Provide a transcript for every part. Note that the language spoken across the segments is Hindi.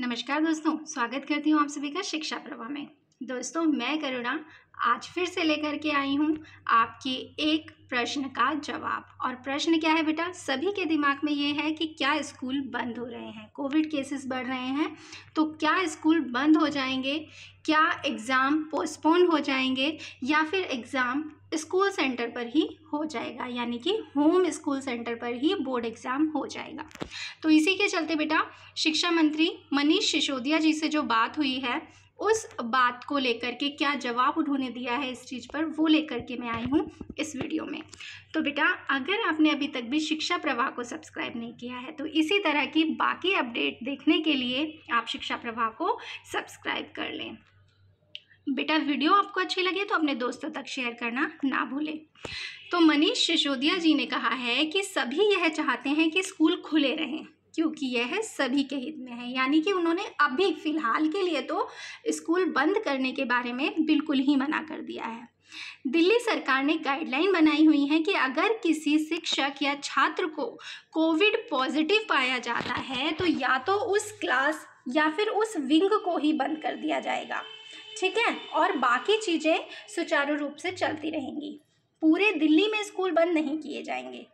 नमस्कार दोस्तों स्वागत करती हूँ आप सभी का शिक्षा प्रवाह में दोस्तों मैं करुणा आज फिर से लेकर के आई हूँ आपके एक प्रश्न का जवाब और प्रश्न क्या है बेटा सभी के दिमाग में ये है कि क्या स्कूल बंद हो रहे हैं कोविड केसेस बढ़ रहे हैं तो क्या स्कूल बंद हो जाएंगे क्या एग्ज़ाम पोस्टपोन हो जाएंगे या फिर एग्ज़ाम स्कूल सेंटर पर ही हो जाएगा यानी कि होम स्कूल सेंटर पर ही बोर्ड एग्ज़ाम हो जाएगा तो इसी के चलते बेटा शिक्षा मंत्री मनीष सिसोदिया जी से जो बात हुई है उस बात को लेकर के क्या जवाब उन्होंने दिया है इस चीज़ पर वो लेकर के मैं आई हूँ इस वीडियो में तो बेटा अगर आपने अभी तक भी शिक्षा प्रवाह को सब्सक्राइब नहीं किया है तो इसी तरह की बाकी अपडेट देखने के लिए आप शिक्षा प्रवाह को सब्सक्राइब कर लें बेटा वीडियो आपको अच्छी लगे तो अपने दोस्तों तक शेयर करना ना भूलें तो मनीष सिसोदिया जी ने कहा है कि सभी यह चाहते हैं कि स्कूल खुले रहें क्योंकि यह सभी के हित में है यानी कि उन्होंने अभी फ़िलहाल के लिए तो स्कूल बंद करने के बारे में बिल्कुल ही मना कर दिया है दिल्ली सरकार ने गाइडलाइन बनाई हुई है कि अगर किसी शिक्षक या छात्र को कोविड पॉजिटिव पाया जाता है तो या तो उस क्लास या फिर उस विंग को ही बंद कर दिया जाएगा ठीक है और बाकी चीज़ें सुचारू रूप से चलती रहेंगी पूरे दिल्ली में स्कूल बंद नहीं किए जाएंगे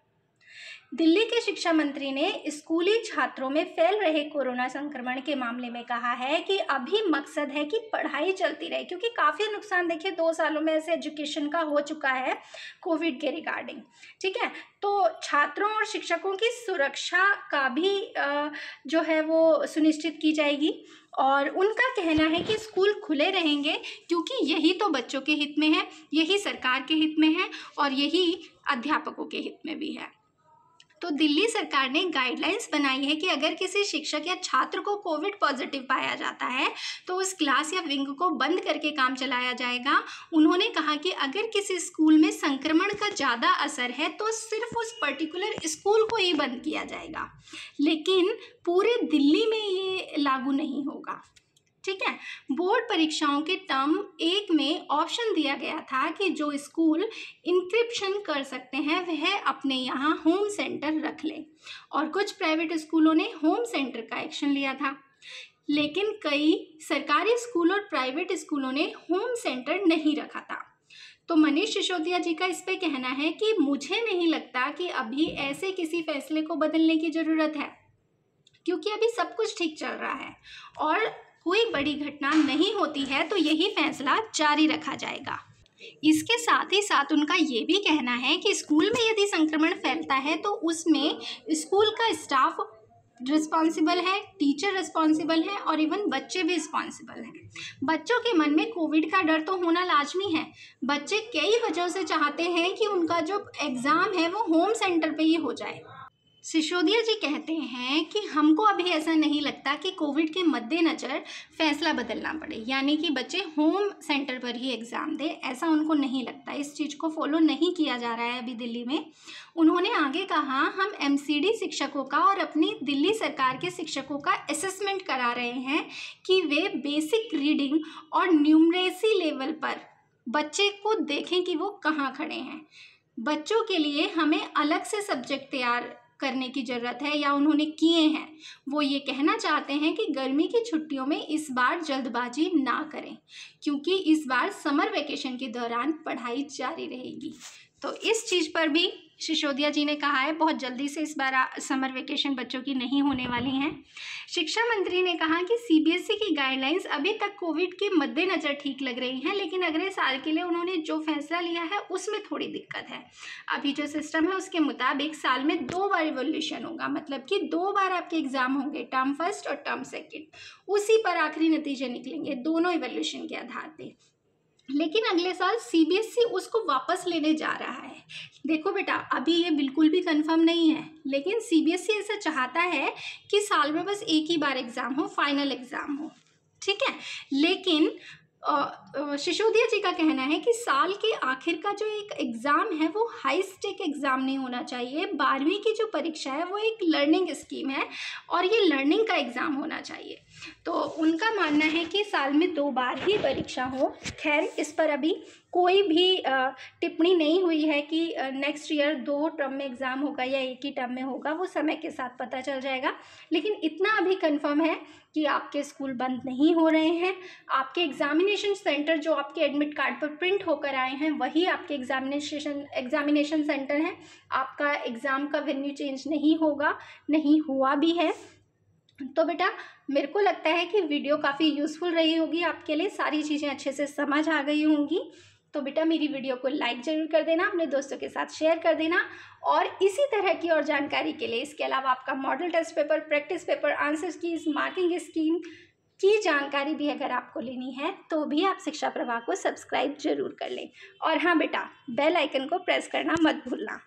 दिल्ली के शिक्षा मंत्री ने स्कूली छात्रों में फैल रहे कोरोना संक्रमण के मामले में कहा है कि अभी मकसद है कि पढ़ाई चलती रहे क्योंकि काफ़ी नुकसान देखिए दो सालों में ऐसे एजुकेशन का हो चुका है कोविड के रिगार्डिंग ठीक है तो छात्रों और शिक्षकों की सुरक्षा का भी जो है वो सुनिश्चित की जाएगी और उनका कहना है कि स्कूल खुले रहेंगे क्योंकि यही तो बच्चों के हित में है यही सरकार के हित में है और यही अध्यापकों के हित में भी है तो दिल्ली सरकार ने गाइडलाइंस बनाई है कि अगर किसी शिक्षक या छात्र को कोविड पॉजिटिव पाया जाता है तो उस क्लास या विंग को बंद करके काम चलाया जाएगा उन्होंने कहा कि अगर किसी स्कूल में संक्रमण का ज़्यादा असर है तो सिर्फ उस पर्टिकुलर स्कूल को ही बंद किया जाएगा लेकिन पूरे दिल्ली में ये लागू नहीं होगा ठीक है बोर्ड परीक्षाओं के टर्म एक में ऑप्शन दिया गया था कि जो स्कूल इंक्रिप्शन कर सकते हैं वह अपने यहाँ होम सेंटर रख लें और कुछ प्राइवेट स्कूलों ने होम सेंटर का एक्शन लिया था लेकिन कई सरकारी स्कूल और प्राइवेट स्कूलों ने होम सेंटर नहीं रखा था तो मनीष सिसोदिया जी का इस पे कहना है कि मुझे नहीं लगता कि अभी ऐसे किसी फैसले को बदलने की ज़रूरत है क्योंकि अभी सब कुछ ठीक चल रहा है और कोई बड़ी घटना नहीं होती है तो यही फैसला जारी रखा जाएगा इसके साथ ही साथ उनका ये भी कहना है कि स्कूल में यदि संक्रमण फैलता है तो उसमें स्कूल का स्टाफ रिस्पॉन्सिबल है टीचर रिस्पॉन्सिबल है और इवन बच्चे भी रिस्पॉन्सिबल हैं बच्चों के मन में कोविड का डर तो होना लाजमी है बच्चे कई वजहों से चाहते हैं कि उनका जो एग्ज़ाम है वो होम सेंटर पे ही हो जाए सिसोदिया जी कहते हैं कि हमको अभी ऐसा नहीं लगता कि कोविड के मद्देनज़र फैसला बदलना पड़े यानी कि बच्चे होम सेंटर पर ही एग्ज़ाम दें ऐसा उनको नहीं लगता इस चीज़ को फॉलो नहीं किया जा रहा है अभी दिल्ली में उन्होंने आगे कहा हम एमसीडी शिक्षकों का और अपनी दिल्ली सरकार के शिक्षकों का असेसमेंट करा रहे हैं कि वे बेसिक रीडिंग और न्यूमरेसी लेवल पर बच्चे को देखें कि वो कहाँ खड़े हैं बच्चों के लिए हमें अलग से सब्जेक्ट तैयार करने की ज़रूरत है या उन्होंने किए हैं वो ये कहना चाहते हैं कि गर्मी की छुट्टियों में इस बार जल्दबाजी ना करें क्योंकि इस बार समर वेकेशन के दौरान पढ़ाई जारी रहेगी तो इस चीज़ पर भी सिसोदिया जी ने कहा है बहुत जल्दी से इस बार समर वेकेशन बच्चों की नहीं होने वाली हैं शिक्षा मंत्री ने कहा कि सीबीएसई e की गाइडलाइंस अभी तक कोविड के मद्देनज़र ठीक लग रही हैं लेकिन अगले साल के लिए उन्होंने जो फैसला लिया है उसमें थोड़ी दिक्कत है अभी जो सिस्टम है उसके मुताबिक साल में दो बार रिवोल्यूशन होगा मतलब कि दो बार आपके एग्ज़ाम होंगे टर्म फर्स्ट और टर्म सेकेंड उसी पर आखिरी नतीजे निकलेंगे दोनों इवोल्यूशन के आधार पर लेकिन अगले साल सीबीएसई e उसको वापस लेने जा रहा है देखो बेटा अभी ये बिल्कुल भी कंफर्म नहीं है लेकिन सीबीएसई e ऐसा चाहता है कि साल में बस एक ही बार एग्ज़ाम हो फाइनल एग्ज़ाम हो ठीक है लेकिन शिशोदिया जी का कहना है कि साल के आखिर का जो एक एग्ज़ाम है वो हाई स्टेक एग्ज़ाम नहीं होना चाहिए बारहवीं की जो परीक्षा है वो एक लर्निंग स्कीम है और ये लर्निंग का एग्ज़ाम होना चाहिए तो उनका मानना है कि साल में दो बार ही परीक्षा हो खैर इस पर अभी कोई भी टिप्पणी नहीं हुई है कि नेक्स्ट ईयर दो टर्म में एग्ज़ाम होगा या एक ही टर्म में होगा वो समय के साथ पता चल जाएगा लेकिन इतना अभी कंफर्म है कि आपके स्कूल बंद नहीं हो रहे हैं आपके एग्ज़ामिनेशन सेंटर जो आपके एडमिट कार्ड पर प्रिंट होकर आए हैं वही आपके एग्ज़ामिनेशन एग्ज़ामिनेशन सेंटर हैं आपका एग्ज़ाम का वेन्यू चेंज नहीं होगा नहीं हुआ भी है तो बेटा मेरे को लगता है कि वीडियो काफ़ी यूज़फुल रही होगी आपके लिए सारी चीज़ें अच्छे से समझ आ गई होंगी तो बेटा मेरी वीडियो को लाइक ज़रूर कर देना अपने दोस्तों के साथ शेयर कर देना और इसी तरह की और जानकारी के लिए इसके अलावा आपका model test paper practice paper answer इस मार्किंग स्कीम की जानकारी भी अगर आपको लेनी है तो भी आप शिक्षा प्रवाह को सब्सक्राइब जरूर कर लें और हाँ बेटा बेल आइकन को प्रेस करना मत भूलना